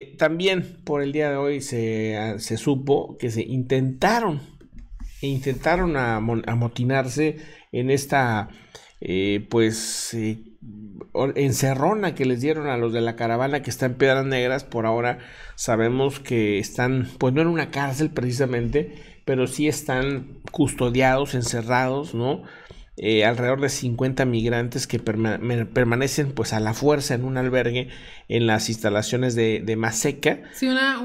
Eh, también por el día de hoy se, ah, se supo que se intentaron, e intentaron amotinarse en esta, eh, pues, eh, encerrona que les dieron a los de la caravana que está en Piedras Negras. Por ahora sabemos que están, pues no en una cárcel precisamente, pero sí están custodiados, encerrados, ¿no? Eh, alrededor de 50 migrantes que permanecen pues a la fuerza en un albergue en las instalaciones de, de Maseca. Sí, una,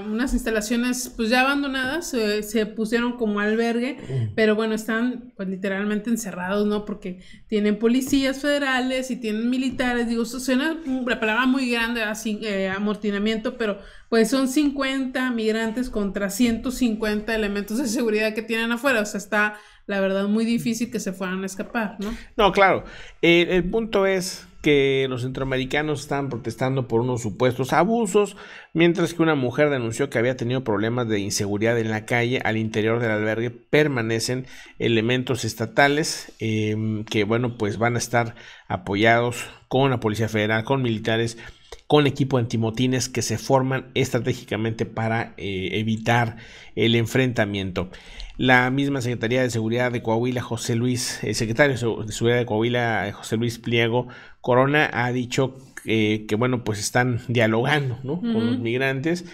unas instalaciones pues ya abandonadas, eh, se pusieron como albergue, pero bueno, están pues literalmente encerrados, ¿no? Porque tienen policías federales y tienen militares, digo, suena una palabra muy grande, así, eh, amortinamiento, pero pues son 50 migrantes contra 150 elementos de seguridad que tienen afuera, o sea, está la verdad, muy difícil que se fueran a escapar, ¿no? No, claro. el, el punto es que los centroamericanos están protestando por unos supuestos abusos, mientras que una mujer denunció que había tenido problemas de inseguridad en la calle al interior del albergue. Permanecen elementos estatales em, que, bueno, pues van a estar apoyados con la Policía Federal, con militares, con equipo antimotines que se forman estratégicamente para eh, evitar el enfrentamiento. La misma Secretaría de Seguridad de Coahuila, José Luis, secretario de Seguridad de Coahuila, José Luis Pliego Corona, ha dicho eh, que, bueno, pues están dialogando ¿no? migrantes.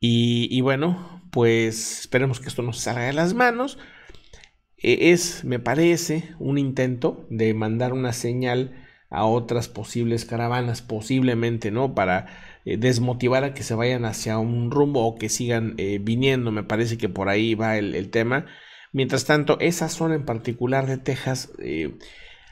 Y, bueno, pues esperemos que esto no salga de las manos. E, es, me parece, un intento de mandar una señal a otras posibles caravanas, posiblemente, ¿no? Para eh, desmotivar a que se vayan hacia un rumbo o que sigan eh, viniendo. Me parece que por ahí va el, tema. Mientras tanto, esa zona en particular de Texas, eh,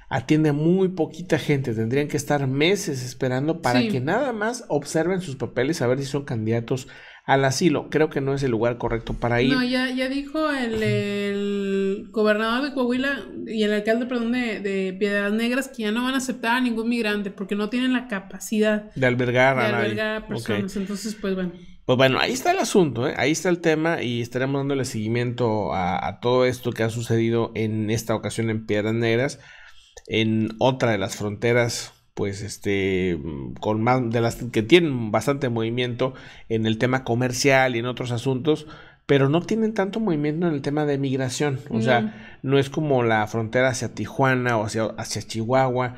atiende muy poquita gente. Tendrían que estar meses esperando para que nada más observen sus papeles a ver si son candidatos al asilo. Creo que no es el lugar correcto para ir. ya, dijo el, gobernador de Coahuila y el alcalde, perdón, de, Piedras Negras que ya no van a aceptar a ningún migrante porque no tienen la capacidad de albergar, a, personas. Entonces, pues bueno. Pues bueno, ahí está el asunto, ¿eh? ahí está el tema y estaremos dándole seguimiento a todo esto que ha sucedido en esta ocasión en Piedras Negras en otra de las fronteras pues este con más de las que tienen bastante movimiento en el tema comercial y en otros asuntos pero no tienen tanto movimiento en el tema de migración o mm. sea no es como la frontera hacia Tijuana o hacia, hacia Chihuahua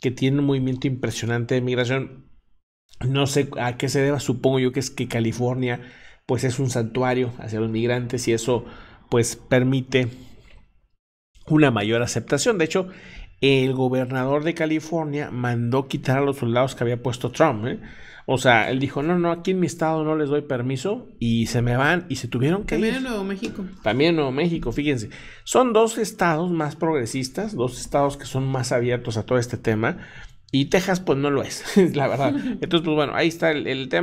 que tiene un movimiento impresionante de migración no sé a qué se deba supongo yo que es que California pues es un santuario hacia los migrantes y eso pues permite una mayor aceptación de hecho el gobernador de California mandó quitar a los soldados que había puesto Trump. ¿eh? O sea, él dijo, no, no, aquí en mi estado no les doy permiso y se me van y se tuvieron que ir. También en Nuevo México. También en Nuevo México, fíjense. Son dos estados más progresistas, dos estados que son más abiertos a todo este tema. Y Texas, pues no lo es, la verdad. Entonces, pues bueno, ahí está el tema.